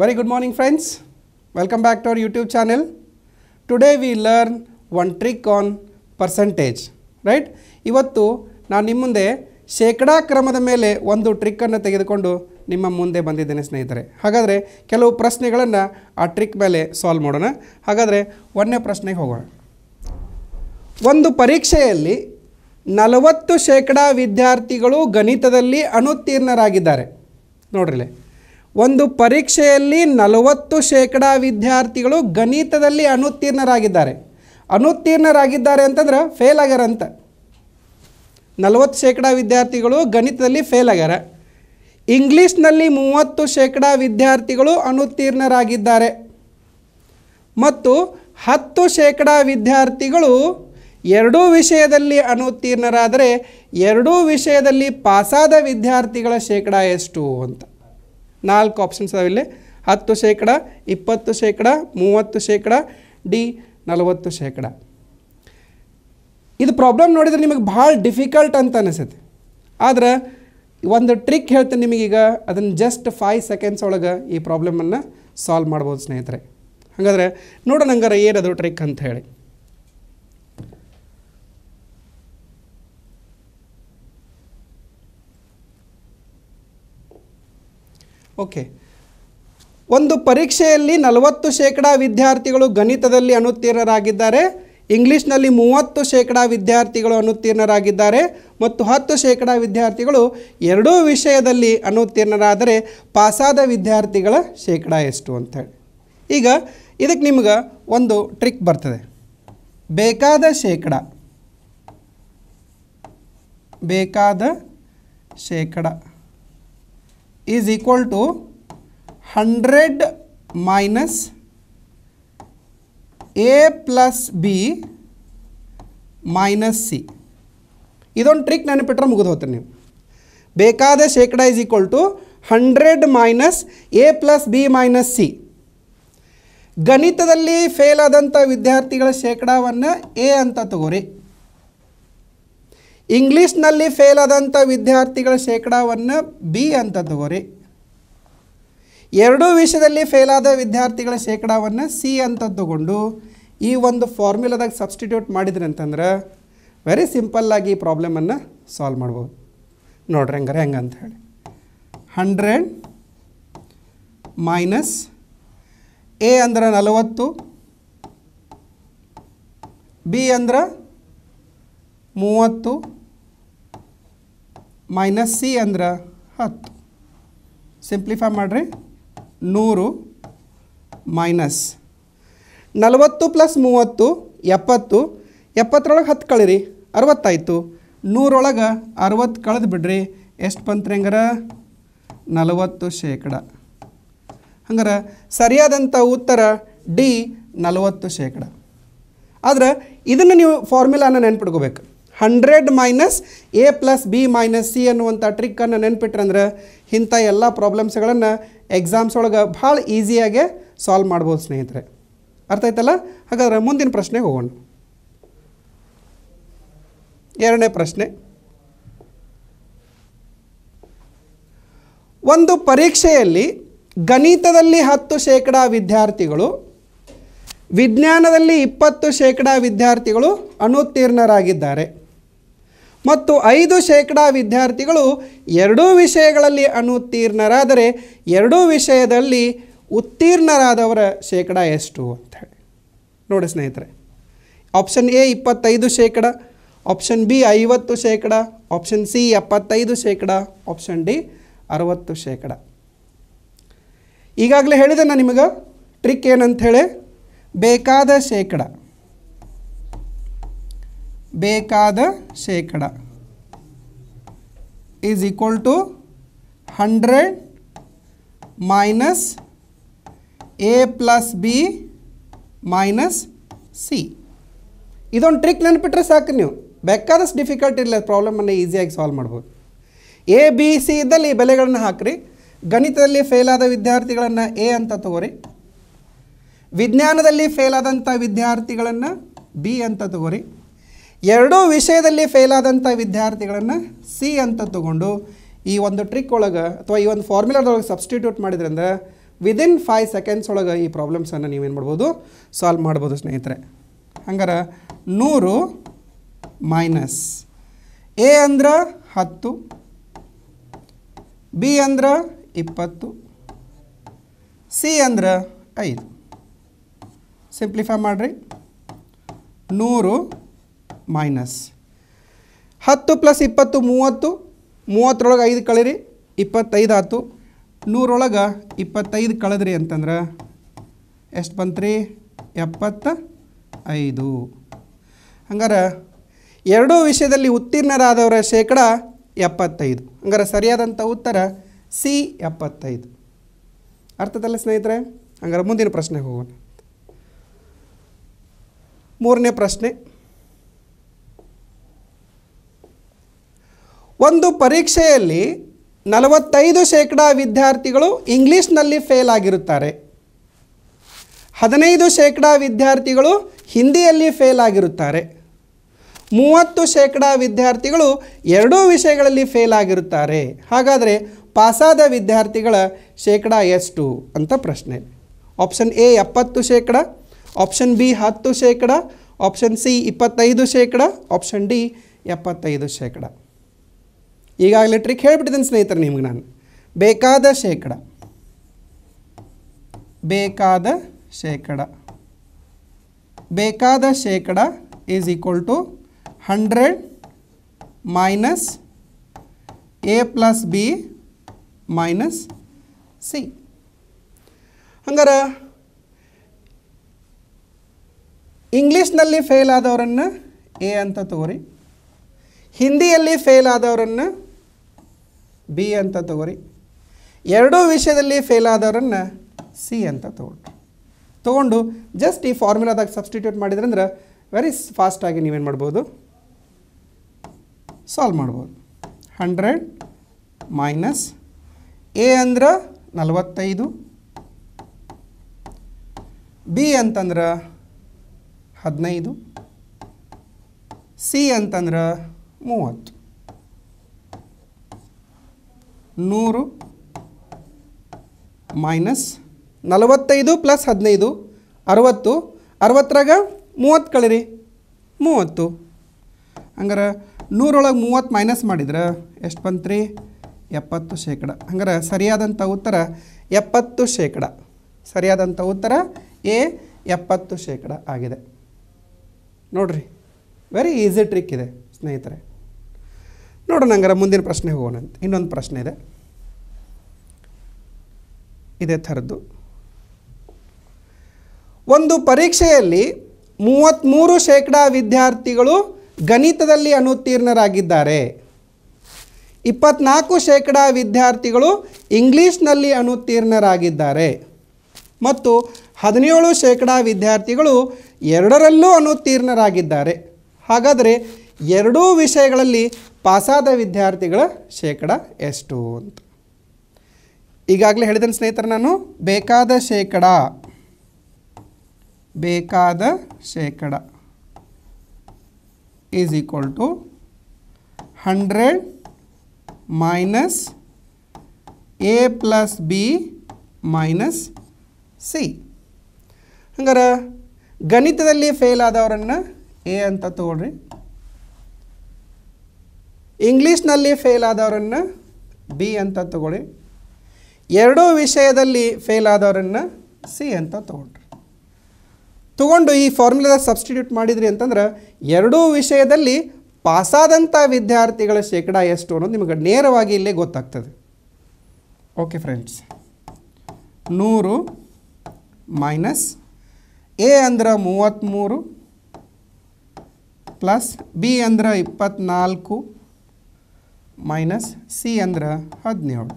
Very good morning friends. Welcome back to our YouTube channel. Today we learn one trick on percentage. Right ಇವತ್ತು ನಾನು ನಿಮ್ಮ ಮುಂದೆ ಶೇಕಡಾ ಕ್ರಮದ ಮೇಲೆ ಒಂದು ಟ್ರಿಕ್ಕನ್ನು ತೆಗೆದುಕೊಂಡು ನಿಮ್ಮ ಮುಂದೆ ಬಂದಿದ್ದೇನೆ ಸ್ನೇಹಿತರೆ ಹಾಗಾದರೆ ಕೆಲವು ಪ್ರಶ್ನೆಗಳನ್ನು ಆ ಟ್ರಿಕ್ ಮೇಲೆ ಸಾಲ್ವ್ ಮಾಡೋಣ ಹಾಗಾದರೆ ಒಂದನೇ ಪ್ರಶ್ನೆಗೆ ಹೋಗೋಣ ಒಂದು ಪರೀಕ್ಷೆಯಲ್ಲಿ ನಲವತ್ತು ಶೇಕಡಾ ವಿದ್ಯಾರ್ಥಿಗಳು ಗಣಿತದಲ್ಲಿ ಅನುತ್ತೀರ್ಣರಾಗಿದ್ದಾರೆ ನೋಡ್ರಿಲೆ ಒಂದು ಪರೀಕ್ಷೆಯಲ್ಲಿ ನಲವತ್ತು ಶೇಕಡ ವಿದ್ಯಾರ್ಥಿಗಳು ಗಣಿತದಲ್ಲಿ ಅನುತ್ತೀರ್ಣರಾಗಿದ್ದಾರೆ ಅನುತ್ತೀರ್ಣರಾಗಿದ್ದಾರೆ ಅಂತಂದ್ರೆ ಫೇಲ್ ಆಗ್ಯಾರಂತ ನಲವತ್ತು ಶೇಕಡ ವಿದ್ಯಾರ್ಥಿಗಳು ಗಣಿತದಲ್ಲಿ ಫೇಲ್ ಆಗ್ಯಾರ ಇಂಗ್ಲೀಷ್ನಲ್ಲಿ ಮೂವತ್ತು ಶೇಕಡ ವಿದ್ಯಾರ್ಥಿಗಳು ಅನುತ್ತೀರ್ಣರಾಗಿದ್ದಾರೆ ಮತ್ತು ಹತ್ತು ಶೇಕಡ ವಿದ್ಯಾರ್ಥಿಗಳು ಎರಡೂ ವಿಷಯದಲ್ಲಿ ಅನುತ್ತೀರ್ಣರಾದರೆ ಎರಡೂ ವಿಷಯದಲ್ಲಿ ಪಾಸಾದ ವಿದ್ಯಾರ್ಥಿಗಳ ಶೇಕಡ ಎಷ್ಟು ಅಂತ ನಾಲ್ಕು ಆಪ್ಷನ್ಸ್ ಅದಾವಿಲ್ಲಿ ಹತ್ತು ಶೇಕಡ ಇಪ್ಪತ್ತು ಶೇಕಡ ಮೂವತ್ತು ಶೇಕಡ ಡಿ ನಲವತ್ತು ಶೇಕಡ ಇದು ಪ್ರಾಬ್ಲಮ್ ನೋಡಿದರೆ ನಿಮಗೆ ಭಾಳ ಡಿಫಿಕಲ್ಟ್ ಅಂತ ಅನಿಸುತ್ತೆ ಆದರೆ ಒಂದು ಟ್ರಿಕ್ ಹೇಳ್ತೇನೆ ನಿಮಗೀಗ ಅದನ್ನು ಜಸ್ಟ್ ಫೈವ್ ಸೆಕೆಂಡ್ಸ್ ಒಳಗೆ ಈ ಪ್ರಾಬ್ಲಮನ್ನು ಸಾಲ್ವ್ ಮಾಡ್ಬೋದು ಸ್ನೇಹಿತರೆ ಹಾಗಾದರೆ ನೋಡೋಣ ಹಂಗಾರೆ ಏನದು ಟ್ರಿಕ್ ಅಂತ ಹೇಳಿ ಓಕೆ ಒಂದು ಪರೀಕ್ಷೆಯಲ್ಲಿ ನಲವತ್ತು ಶೇಕಡ ವಿದ್ಯಾರ್ಥಿಗಳು ಗಣಿತದಲ್ಲಿ ಅನುತ್ತೀರ್ಣರಾಗಿದ್ದಾರೆ ಇಂಗ್ಲೀಷ್ನಲ್ಲಿ ಮೂವತ್ತು ಶೇಕಡಾ ವಿದ್ಯಾರ್ಥಿಗಳು ಅನುತ್ತೀರ್ಣರಾಗಿದ್ದಾರೆ ಮತ್ತು ಹತ್ತು ಶೇಕಡ ವಿದ್ಯಾರ್ಥಿಗಳು ಎರಡೂ ವಿಷಯದಲ್ಲಿ ಅನುತ್ತೀರ್ಣರಾದರೆ ಪಾಸಾದ ವಿದ್ಯಾರ್ಥಿಗಳ ಶೇಕಡ ಎಷ್ಟು ಅಂತೇಳಿ ಈಗ ಇದಕ್ಕೆ ನಿಮ್ಗೆ ಒಂದು ಟ್ರಿಕ್ ಬರ್ತದೆ ಬೇಕಾದ ಶೇಕಡ ಬೇಕಾದ ಶೇಕಡ is equal to 100 minus a plus b minus C ಇದೊಂದು ಟ್ರಿಕ್ ನೆನಪಿಟ್ರೆ ಮುಗಿದು ಹೋಗ್ತೀರಿ ನೀವು ಬೇಕಾದ ಶೇಕಡ is equal to hundred minus A plus B minus C ಗಣಿತದಲ್ಲಿ ಫೇಲ್ ಆದಂಥ ವಿದ್ಯಾರ್ಥಿಗಳ ಶೇಕಡಾವನ್ನು ಎ ಅಂತ ತಗೋರಿ ಇಂಗ್ಲೀಷ್ನಲ್ಲಿ ಫೇಲ್ ಆದಂಥ ವಿದ್ಯಾರ್ಥಿಗಳ ಶೇಕಡಾವನ್ನು ಬಿ ಅಂತ ತಗೋರಿ ಎರಡೂ ವಿಷಯದಲ್ಲಿ ಫೇಲ್ ಆದ ವಿದ್ಯಾರ್ಥಿಗಳ ಶೇಕಡಾವನ್ನು ಸಿ ಅಂತ ತಗೊಂಡು ಈ ಒಂದು ಫಾರ್ಮ್ಯುಲಾದಾಗ ಸಬ್ಸ್ಟಿಟ್ಯೂಟ್ ಮಾಡಿದ್ರಿ ಅಂತಂದ್ರೆ ವೆರಿ ಸಿಂಪಲ್ಲಾಗಿ ಈ ಪ್ರಾಬ್ಲಮನ್ನು ಸಾಲ್ವ್ ಮಾಡ್ಬೋದು ನೋಡ್ರಿ ಹಂಗಾರೆ ಹೆಂಗೆ ಅಂತ ಹೇಳಿ ಹಂಡ್ರೆಡ್ ಮೈನಸ್ ಎ ಅಂದ್ರೆ ನಲವತ್ತು ಬಿ ಅಂದ್ರೆ ಮೂವತ್ತು ಮೈನಸ್ ಸಿ ಅಂದ್ರೆ ಹತ್ತು ಸಿಂಪ್ಲಿಫೈ ಮಾಡಿರಿ ನೂರು ಮೈನಸ್ ನಲವತ್ತು ಪ್ಲಸ್ ಮೂವತ್ತು ಎಪ್ಪತ್ತು ಎಪ್ಪತ್ತರೊಳಗೆ ಹತ್ತು ಕಳಿರಿ ಅರವತ್ತಾಯಿತು ನೂರೊಳಗೆ ಅರವತ್ತು ಕಳೆದು ಬಿಡ್ರಿ ಎಷ್ಟು ಬಂತ್ರಿ ಹಂಗಾರ ನಲವತ್ತು ಶೇಕಡ ಹಂಗಾರ ಸರಿಯಾದಂಥ ಉತ್ತರ ಡಿ ನಲವತ್ತು ಶೇಕಡ ಆದ್ರೆ ಇದನ್ನು ನೀವು ಫಾರ್ಮುಲಾನ ನೆನ್ಪಿಡ್ಕೋಬೇಕು hundred minus A plus B minus C ಅನ್ನುವಂಥ ಟ್ರಿಕ್ಕನ್ನು ನೆನ್ಪಿಟ್ರಂದ್ರೆ ಇಂಥ ಎಲ್ಲ ಪ್ರಾಬ್ಲಮ್ಸ್ಗಳನ್ನು ಎಕ್ಸಾಮ್ಸ್ ಒಳಗೆ ಭಾಳ ಈಸಿಯಾಗೆ ಸಾಲ್ವ್ ಮಾಡ್ಬೋದು ಸ್ನೇಹಿತರೆ ಅರ್ಥ ಆಯ್ತಲ್ಲ ಹಾಗಾದ್ರೆ ಮುಂದಿನ ಪ್ರಶ್ನೆಗೆ ಹೋಗೋಣ ಎರಡನೇ ಪ್ರಶ್ನೆ ಒಂದು ಪರೀಕ್ಷೆಯಲ್ಲಿ ಗಣಿತದಲ್ಲಿ ಹತ್ತು ಶೇಕಡ ವಿದ್ಯಾರ್ಥಿಗಳು ವಿಜ್ಞಾನದಲ್ಲಿ ಇಪ್ಪತ್ತು ಶೇಕಡಾ ವಿದ್ಯಾರ್ಥಿಗಳು ಅನುತ್ತೀರ್ಣರಾಗಿದ್ದಾರೆ ಮತ್ತು ಐದು ಶೇಕಡಾ ವಿದ್ಯಾರ್ಥಿಗಳು ಎರಡೂ ವಿಷಯಗಳಲ್ಲಿ ಅನುತ್ತೀರ್ಣರಾದರೆ ಎರಡೂ ವಿಷಯದಲ್ಲಿ ಉತ್ತೀರ್ಣರಾದವರ ಶೇಕಡ ಎಷ್ಟು ಅಂತ ಹೇಳಿ ನೋಡಿ ಸ್ನೇಹಿತರೆ ಆಪ್ಷನ್ ಎ ಇಪ್ಪತ್ತೈದು ಶೇಕಡ ಆಪ್ಷನ್ ಬಿ ಐವತ್ತು ಶೇಕಡ ಆಪ್ಷನ್ ಸಿ ಎಪ್ಪತ್ತೈದು ಶೇಕಡ ಆಪ್ಷನ್ ಡಿ ಅರವತ್ತು ಶೇಕಡ ಈಗಾಗಲೇ ಹೇಳಿದೆ ನಾನು ನಿಮಗೆ ಟ್ರಿಕ್ ಏನಂಥೇಳಿ ಬೇಕಾದ ಶೇಕಡ ಬೇಕಾದ ಶೇಕಡ is equal to hundred minus A plus B minus C ಇದೊಂದು ಟ್ರಿಕ್ ನೆನ್ಪಿಟ್ರೆ ಸಾಕು ನೀವು ಬೇಕಾದಷ್ಟು ಡಿಫಿಕಲ್ಟ್ ಇರಲಿಲ್ಲ ಪ್ರಾಬ್ಲಮನ್ನು ಈಸಿಯಾಗಿ ಸಾಲ್ವ್ ಮಾಡ್ಬೋದು ಎ ಬಿ ಸಿ ಇದ್ದಲ್ಲಿ ಈ ಬೆಲೆಗಳನ್ನು ಹಾಕಿರಿ ಗಣಿತದಲ್ಲಿ ಫೇಲ್ ಆದ ವಿದ್ಯಾರ್ಥಿಗಳನ್ನು ಎ ಅಂತ ತಗೋರಿ ವಿಜ್ಞಾನದಲ್ಲಿ ಫೇಲ್ ಆದಂಥ ವಿದ್ಯಾರ್ಥಿಗಳನ್ನು ಬಿ ಅಂತ ತಗೋರಿ ಎರಡೂ ವಿಷಯದಲ್ಲಿ ಫೇಲ್ ಆದಂಥ ವಿದ್ಯಾರ್ಥಿಗಳನ್ನು ಸಿ ಅಂತ ತಗೊಂಡು ಈ ಒಂದು ಟ್ರಿಕ್ ಒಳಗೆ ಅಥವಾ ಈ ಒಂದು ಫಾರ್ಮುಲಾದೊಳಗೆ ಸಬ್ಸ್ಟಿಟ್ಯೂಟ್ ಮಾಡಿದ್ರಿಂದ ವಿದಿನ್ ಫೈವ್ ಸೆಕೆಂಡ್ಸ್ ಒಳಗೆ ಈ ಪ್ರಾಬ್ಲಮ್ಸನ್ನು ನೀವೇನು ಮಾಡ್ಬೋದು ಸಾಲ್ವ್ ಮಾಡ್ಬೋದು ಸ್ನೇಹಿತರೆ ಹಂಗಾರ ನೂರು ಮೈನಸ್ ಎ ಅಂದ್ರೆ ಹತ್ತು ಬಿ ಅಂದ್ರೆ ಇಪ್ಪತ್ತು ಸಿ ಅಂದ್ರೆ ಐದು ಸಿಂಪ್ಲಿಫೈ ಮಾಡಿರಿ ನೂರು ಮೈನಸ್ ಹತ್ತು ಪ್ಲಸ್ ಇಪ್ಪತ್ತು ಮೂವತ್ತು ಮೂವತ್ತರೊಳಗೆ ಐದು ಕಳೀರಿ ಇಪ್ಪತ್ತೈದು ಆಯ್ತು ನೂರೊಳಗೆ ಇಪ್ಪತ್ತೈದು ಕಳೆದ್ರಿ ಅಂತಂದ್ರೆ ಎಷ್ಟು ಬಂತ್ರಿ ಎಪ್ಪತ್ತ ಐದು ಹಂಗಾರೆ ಎರಡೂ ವಿಷಯದಲ್ಲಿ ಉತ್ತೀರ್ಣರಾದವರ ಶೇಕಡ ಎಪ್ಪತ್ತೈದು ಹಂಗಾರೆ ಸರಿಯಾದಂಥ ಉತ್ತರ ಸಿ ಎಪ್ಪತ್ತೈದು ಅರ್ಥದಲ್ಲ ಸ್ನೇಹಿತರೆ ಹಂಗಾರೆ ಮುಂದಿನ ಪ್ರಶ್ನೆಗೆ ಹೋಗೋಣ ಮೂರನೇ ಪ್ರಶ್ನೆ ಒಂದು ಪರೀಕ್ಷೆಯಲ್ಲಿ ನಲವತ್ತೈದು ಶೇಕಡ ವಿದ್ಯಾರ್ಥಿಗಳು ಇಂಗ್ಲೀಷ್ನಲ್ಲಿ ಫೇಲ್ ಆಗಿರುತ್ತಾರೆ ಹದಿನೈದು ಶೇಕಡ ವಿದ್ಯಾರ್ಥಿಗಳು ಹಿಂದಿಯಲ್ಲಿ ಫೇಲ್ ಆಗಿರುತ್ತಾರೆ ಮೂವತ್ತು ಶೇಕಡ ವಿದ್ಯಾರ್ಥಿಗಳು ಎರಡೂ ವಿಷಯಗಳಲ್ಲಿ ಫೇಲ್ ಆಗಿರುತ್ತಾರೆ ಹಾಗಾದರೆ ಪಾಸಾದ ವಿದ್ಯಾರ್ಥಿಗಳ ಶೇಕಡ ಎಷ್ಟು ಅಂತ ಪ್ರಶ್ನೆ ಆಪ್ಷನ್ ಎ ಎಪ್ಪತ್ತು ಶೇಕಡ ಆಪ್ಷನ್ ಬಿ ಹತ್ತು ಶೇಕಡ ಆಪ್ಷನ್ ಸಿ ಇಪ್ಪತ್ತೈದು ಶೇಕಡ ಆಪ್ಷನ್ ಡಿ ಎಪ್ಪತ್ತೈದು ಶೇಕಡ ಈಗಾಗಲೇ ಟ್ರಿಕ್ ಹೇಳಿಬಿಟ್ಟಿದ್ದೀನಿ ಸ್ನೇಹಿತರೆ ನಿಮ್ಗೆ ನಾನು ಬೇಕಾದ ಶೇಕಡ ಬೇಕಾದ ಶೇಕಡ ಬೇಕಾದ ಶೇಕಡ is equal to hundred minus A plus B minus C ಹಂಗಾರ ಇಂಗ್ಲೀಷ್ನಲ್ಲಿ ಫೇಲ್ ಆದವರನ್ನು ಎ ಅಂತ ತಗೋರಿ ಹಿಂದಿಯಲ್ಲಿ ಫೇಲ್ ಆದವರನ್ನು ಬಿ ಅಂತ ತಗೋರಿ ಎರಡೂ ವಿಷಯದಲ್ಲಿ ಫೇಲ್ ಆದವರನ್ನು ಸಿ ಅಂತ ತೊಗೊಳ್ರಿ ತೊಗೊಂಡು ಜಸ್ಟ್ ಈ ಫಾರ್ಮುಲಾದಾಗ ಸಬ್ಸ್ಟಿಟ್ಯೂಟ್ ಮಾಡಿದ್ರಂದ್ರೆ ವೆರಿ ಫಾಸ್ಟಾಗಿ ನೀವೇನು ಮಾಡ್ಬೋದು ಸಾಲ್ವ್ ಮಾಡ್ಬೋದು ಹಂಡ್ರೆಡ್ ಮೈನಸ್ ಎ ಅಂದ್ರೆ ನಲವತ್ತೈದು ಬಿ ಅಂತಂದ್ರೆ ಹದಿನೈದು ಸಿ ಅಂತಂದ್ರೆ ಮೂವತ್ತು ನೂರು ಮೈನಸ್ ನಲವತ್ತೈದು ಪ್ಲಸ್ ಹದಿನೈದು ಅರವತ್ತು ಅರವತ್ತರಾಗ ಮೂವತ್ತು ಕಳಿರಿ ಮೂವತ್ತು ಹಂಗಾರೆ ನೂರೊಳಗೆ ಮೂವತ್ತು ಮೈನಸ್ ಮಾಡಿದ್ರೆ ಎಷ್ಟು ಬಂತ್ರಿ ಎಪ್ಪತ್ತು ಶೇಕಡ ಹಂಗಾರೆ ಸರಿಯಾದಂಥ ಉತ್ತರ ಎಪ್ಪತ್ತು ಶೇಕಡ ಸರಿಯಾದಂಥ ಉತ್ತರ ಎ ಎಪ್ಪತ್ತು ಶೇಕಡ ಆಗಿದೆ ನೋಡಿರಿ ವೆರಿ ಈಸಿ ಟ್ರಿಕ್ ಇದೆ ಸ್ನೇಹಿತರೆ ನೋಡೋಣ ಹಂಗಾರೆ ಮುಂದಿನ ಪ್ರಶ್ನೆ ಹೋಗೋಣ ಅಂತ ಇನ್ನೊಂದು ಪ್ರಶ್ನೆ ಇದೆ ಇದೇ ಥರದ್ದು ಒಂದು ಪರೀಕ್ಷೆಯಲ್ಲಿ ಮೂವತ್ತ್ಮೂರು ಶೇಕಡಾ ವಿದ್ಯಾರ್ಥಿಗಳು ಗಣಿತದಲ್ಲಿ ಅನುತ್ತೀರ್ಣರಾಗಿದ್ದಾರೆ ಇಪ್ಪತ್ನಾಲ್ಕು ಶೇಕಡಾ ವಿದ್ಯಾರ್ಥಿಗಳು ಇಂಗ್ಲೀಷ್ನಲ್ಲಿ ಅನುತ್ತೀರ್ಣರಾಗಿದ್ದಾರೆ ಮತ್ತು ಹದಿನೇಳು ಶೇಕಡಾ ವಿದ್ಯಾರ್ಥಿಗಳು ಎರಡರಲ್ಲೂ ಅನುತ್ತೀರ್ಣರಾಗಿದ್ದಾರೆ ಹಾಗಾದರೆ ಎರಡೂ ವಿಷಯಗಳಲ್ಲಿ ಪಾಸಾದ ವಿದ್ಯಾರ್ಥಿಗಳ ಶೇಕಡ ಎಷ್ಟು ಅಂತ ಈಗಾಗಲೇ ಹೇಳಿದನು ಸ್ನೇಹಿತರೆ ನಾನು ಬೇಕಾದ ಶೇಕಡ ಬೇಕಾದ ಶೇಕಡ is equal to hundred minus A plus B minus C ಹಂಗಾರೆ ಗಣಿತದಲ್ಲಿ ಫೇಲ್ ಆದವರನ್ನು ಎ ಅಂತ ತಗೊಳ್ರಿ ಇಂಗ್ಲೀಷ್ನಲ್ಲಿ ಫೇಲ್ ಆದವರನ್ನು ಬಿ ಅಂತ ತಗೊಳ್ಳಿ ಎರಡೂ ವಿಷಯದಲ್ಲಿ ಫೇಲ್ ಆದವರನ್ನು ಸಿ ಅಂತ ತಗೊಂಡ್ರಿ ತಗೊಂಡು ಈ ಫಾರ್ಮುಲಾದ ಸಬ್ಸ್ಟಿಟ್ಯೂಟ್ ಮಾಡಿದ್ರಿ ಅಂತಂದ್ರೆ ಎರಡೂ ವಿಷಯದಲ್ಲಿ ಪಾಸಾದಂಥ ವಿದ್ಯಾರ್ಥಿಗಳ ಶೇಕಡ ಎಷ್ಟು ಅನ್ನೋದು ನಿಮಗೆ ನೇರವಾಗಿ ಇಲ್ಲೇ ಗೊತ್ತಾಗ್ತದೆ ಓಕೆ ಫ್ರೆಂಡ್ಸ್ ನೂರು ಮೈನಸ್ ಎ ಅಂದ್ರೆ ಮೂವತ್ತ್ಮೂರು ಪ್ಲಸ್ ಬಿ ಅಂದ್ರೆ ಇಪ್ಪತ್ತ್ನಾಲ್ಕು ಮೈನಸ್ ಸಿ ಅಂದ್ರೆ ಹದಿನೇಳು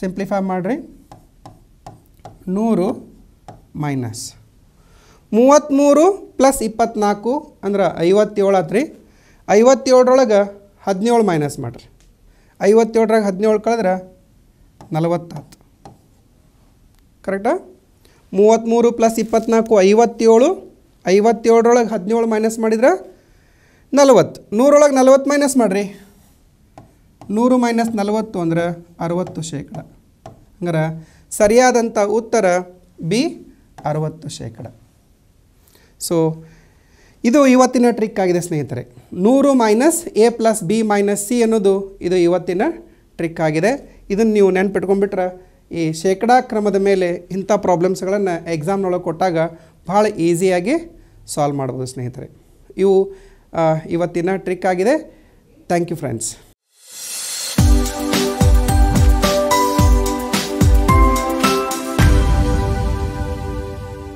ಸಿಂಪ್ಲಿಫೈ ಮಾಡಿರಿ ನೂರು ಮೈನಸ್ ಮೂವತ್ತ್ಮೂರು ಪ್ಲಸ್ ಇಪ್ಪತ್ತ್ನಾಲ್ಕು ಅಂದ್ರೆ ಐವತ್ತೇಳು ಆತ್ರಿ ಐವತ್ತೇಳರೊಳಗೆ ಹದಿನೇಳು ಮೈನಸ್ ಮಾಡಿರಿ ಐವತ್ತೇಳರಾಗ ಹದಿನೇಳು ಕಳೆದ್ರೆ ನಲವತ್ತಾತು ಕರೆಕ್ಟಾ ಮೂವತ್ತ್ಮೂರು ಪ್ಲಸ್ ಇಪ್ಪತ್ತ್ನಾಲ್ಕು ಐವತ್ತೇಳು ಐವತ್ತೇಳರೊಳಗೆ ಹದಿನೇಳು ಮೈನಸ್ ಮಾಡಿದ್ರೆ ನಲವತ್ತು ನೂರೊಳಗೆ ನಲವತ್ತು ಮೈನಸ್ ಮಾಡಿರಿ ನೂರು ಮೈನಸ್ ನಲವತ್ತು ಅಂದರೆ ಅರುವತ್ತು ಶೇಕಡ ಹಂಗಾರೆ ಸರಿಯಾದಂಥ ಉತ್ತರ ಬಿ ಅರುವತ್ತು ಶೇಕಡ ಸೊ ಇದು ಇವತ್ತಿನ ಟ್ರಿಕ್ ಆಗಿದೆ ಸ್ನೇಹಿತರೆ ನೂರು minus A plus B minus C ಅನ್ನೋದು ಇದು ಇವತ್ತಿನ ಟ್ರಿಕ್ ಆಗಿದೆ ಇದನ್ನು ನೀವು ನೆನ್ಪಿಟ್ಕೊಂಡ್ಬಿಟ್ರೆ ಈ ಶೇಕಡಾ ಕ್ರಮದ ಮೇಲೆ ಇಂಥ ಪ್ರಾಬ್ಲಮ್ಸ್ಗಳನ್ನು ಎಕ್ಸಾಮ್ನೊಳಗೆ ಕೊಟ್ಟಾಗ ಭಾಳ ಈಸಿಯಾಗಿ ಸಾಲ್ವ್ ಮಾಡ್ಬೋದು ಸ್ನೇಹಿತರೆ ಇವು ಇವತ್ತಿನ ಟ್ರಿಕ್ ಆಗಿದೆ ಥ್ಯಾಂಕ್ ಯು ಫ್ರೆಂಡ್ಸ್